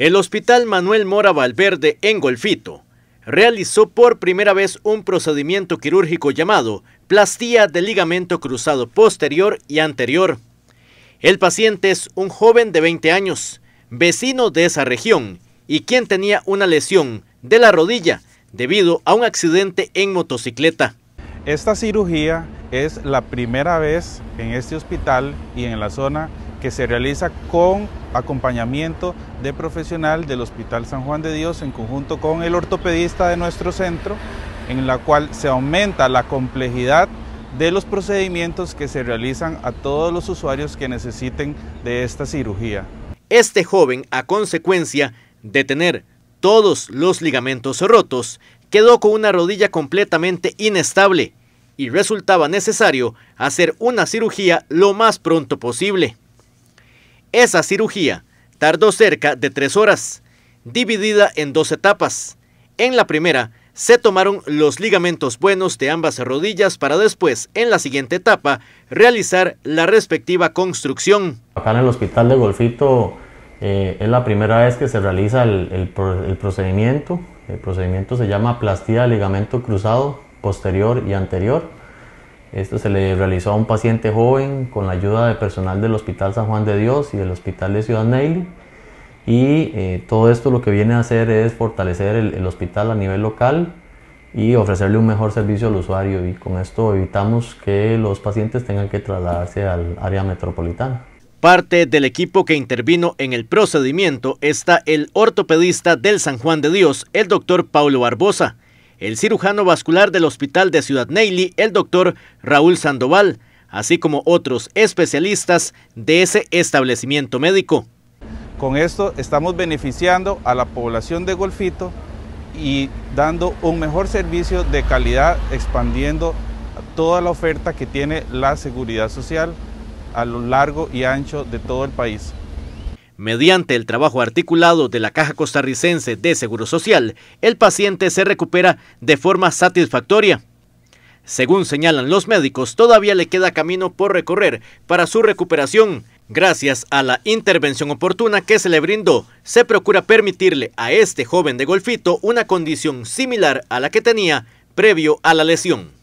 El Hospital Manuel Mora Valverde en Golfito realizó por primera vez un procedimiento quirúrgico llamado plastía de ligamento cruzado posterior y anterior. El paciente es un joven de 20 años, vecino de esa región y quien tenía una lesión de la rodilla debido a un accidente en motocicleta. Esta cirugía es la primera vez en este hospital y en la zona que se realiza con acompañamiento de profesional del Hospital San Juan de Dios en conjunto con el ortopedista de nuestro centro, en la cual se aumenta la complejidad de los procedimientos que se realizan a todos los usuarios que necesiten de esta cirugía. Este joven, a consecuencia de tener todos los ligamentos rotos, quedó con una rodilla completamente inestable y resultaba necesario hacer una cirugía lo más pronto posible. Esa cirugía tardó cerca de tres horas, dividida en dos etapas. En la primera, se tomaron los ligamentos buenos de ambas rodillas para después, en la siguiente etapa, realizar la respectiva construcción. Acá en el hospital de Golfito eh, es la primera vez que se realiza el, procedimiento. El procedimiento se llama plastía de ligamento cruzado posterior y anterior. Esto se le realizó a un paciente joven con la ayuda de personal del Hospital San Juan de Dios y del Hospital de Ciudad Neyli. Y eh, todo esto lo que viene a hacer es fortalecer el, el hospital a nivel local y ofrecerle un mejor servicio al usuario. Y con esto evitamos que los pacientes tengan que trasladarse al área metropolitana. Parte del equipo que intervino en el procedimiento está el ortopedista del San Juan de Dios, el doctor Paulo Barbosa, el cirujano vascular del Hospital de Ciudad Neyli, el doctor Raúl Sandoval, así como otros especialistas de ese establecimiento médico. Con esto estamos beneficiando a la población de Golfito y dando un mejor servicio de calidad, expandiendo toda la oferta que tiene la seguridad social a lo largo y ancho de todo el país. Mediante el trabajo articulado de la Caja Costarricense de Seguro Social, el paciente se recupera de forma satisfactoria. Según señalan los médicos, todavía le queda camino por recorrer para su recuperación. Gracias a la intervención oportuna que se le brindó, se procura permitirle a este joven de golfito una condición similar a la que tenía previo a la lesión.